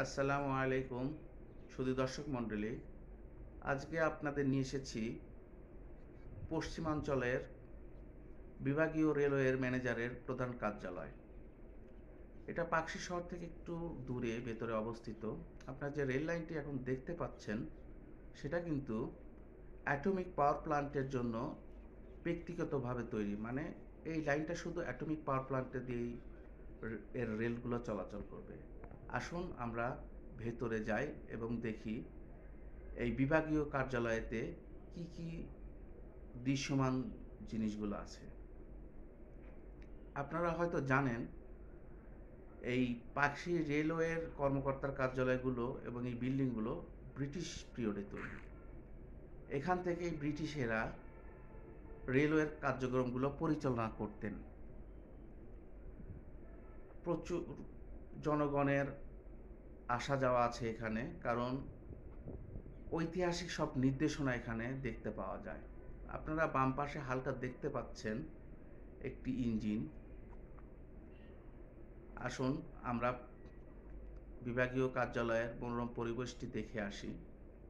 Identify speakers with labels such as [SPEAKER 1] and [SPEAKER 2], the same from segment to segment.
[SPEAKER 1] আসসালামু আলাইকুম শুধু দর্শক মণ্ডলী আজকে আপনাদের নিয়ে এসেছি পশ্চিমাঞ্চলের বিভাগীয় রেলওয়ের ম্যানেজারের প্রধান কার্যালয় এটা পাকশি শহর থেকে একটু দূরে ভেতরে অবস্থিত আপনারা যে রেল লাইনটি এখন দেখতে পাচ্ছেন সেটা কিন্তু অ্যাটমিক পাওয়ার প্লান্টের জন্য ব্যক্তিগতভাবে তৈরি মানে এই লাইনটা শুধু অ্যাটমিক পাওয়ার প্লান্টে দিয়েই এর রেলগুলো চলাচল করবে আসুন আমরা ভেতরে যাই এবং দেখি এই বিভাগীয় কার্যালয়েতে কি কি দৃশ্যমান জিনিসগুলো আছে আপনারা হয়তো জানেন এই পাখি রেলওয়ের কর্মকর্তার কার্যালয়গুলো এবং এই বিল্ডিংগুলো ব্রিটিশ পিরিয়ডে তৈরি এখান থেকে ব্রিটিশেরা রেলওয়ের কার্যক্রমগুলো পরিচালনা করতেন প্রচুর জনগণের আসা যাওয়া আছে এখানে কারণ ঐতিহাসিক সব নির্দেশনা এখানে দেখতে পাওয়া যায় আপনারা বাম পাশে হালকা দেখতে পাচ্ছেন একটি ইঞ্জিন আসুন আমরা বিভাগীয় কার্যালয়ের মনোরম পরিবেশটি দেখে আসি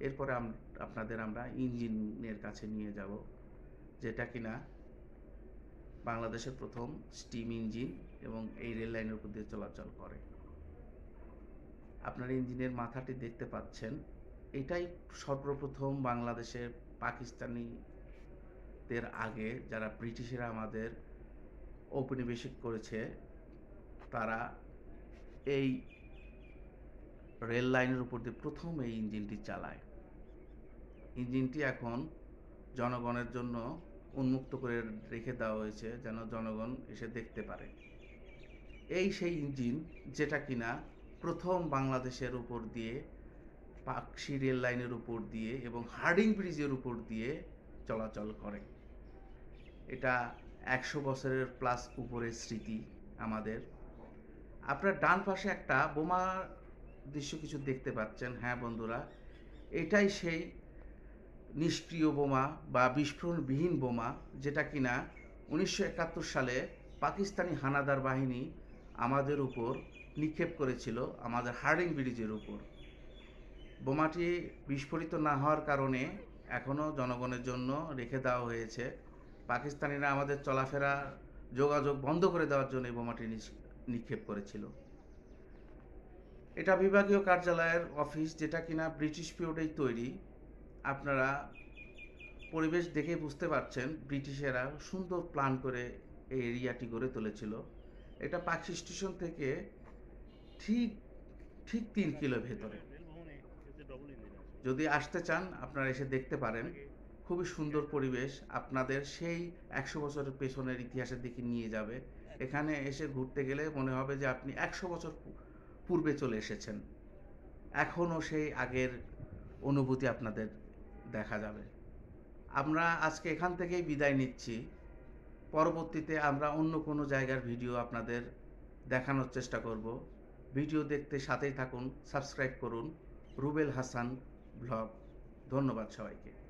[SPEAKER 1] এরপরে আপনাদের আমরা ইঞ্জিনের কাছে নিয়ে যাব যেটা কিনা বাংলাদেশের প্রথম স্টিম ইঞ্জিন এবং এই রেল লাইনের উপর দিয়ে চলাচল করে আপনার ইঞ্জিনের মাথাটি দেখতে পাচ্ছেন এটাই সর্বপ্রথম বাংলাদেশে পাকিস্তানিদের আগে যারা ব্রিটিশরা আমাদের ঔপনিবেশিক করেছে তারা এই রেল লাইনের উপর দিয়ে প্রথম এই ইঞ্জিনটি চালায় ইঞ্জিনটি এখন জনগণের জন্য উন্মুক্ত করে রেখে দেওয়া হয়েছে যেন জনগণ এসে দেখতে পারে এই সেই ইঞ্জিন যেটা কিনা প্রথম বাংলাদেশের উপর দিয়ে পাকসি রেল লাইনের উপর দিয়ে এবং হার্ডিং ব্রিজের উপর দিয়ে চলাচল করে এটা একশো বছরের প্লাস উপরের স্মৃতি আমাদের আপনার ডান পাশে একটা বোমা দৃশ্য কিছু দেখতে পাচ্ছেন হ্যাঁ বন্ধুরা এটাই সেই নিষ্ক্রিয় বোমা বা বিস্ফোরণবিহীন বোমা যেটা কিনা উনিশশো একাত্তর সালে পাকিস্তানি হানাদার বাহিনী আমাদের উপর নিক্ষেপ করেছিল আমাদের হার্ডিং ব্রিজের উপর বোমাটি বিস্ফোরিত না হওয়ার কারণে এখনও জনগণের জন্য রেখে দেওয়া হয়েছে পাকিস্তানিরা আমাদের চলাফেরা যোগাযোগ বন্ধ করে দেওয়ার জন্য এই বোমাটি নিক্ষেপ করেছিল এটা বিভাগীয় কার্যালয়ের অফিস যেটা কিনা ব্রিটিশ পিরিয়ডেই তৈরি আপনারা পরিবেশ দেখে বুঝতে পারছেন ব্রিটিশেরা সুন্দর প্ল্যান করে এই এরিয়াটি গড়ে তুলেছিল এটা পাখি স্টেশন থেকে ঠিক ঠিক তিন কিলো ভেতরে যদি আসতে চান আপনারা এসে দেখতে পারেন খুবই সুন্দর পরিবেশ আপনাদের সেই একশো বছরের পেছনের ইতিহাসের দিকে নিয়ে যাবে এখানে এসে ঘুরতে গেলে মনে হবে যে আপনি একশো বছর পূর্বে চলে এসেছেন এখনও সেই আগের অনুভূতি আপনাদের দেখা যাবে আমরা আজকে এখান থেকেই বিদায় নিচ্ছি পরবর্তীতে আমরা অন্য কোনো জায়গার ভিডিও আপনাদের দেখানোর চেষ্টা করব ভিডিও দেখতে সাথেই থাকুন সাবস্ক্রাইব করুন রুবেল হাসান ব্লগ ধন্যবাদ সবাইকে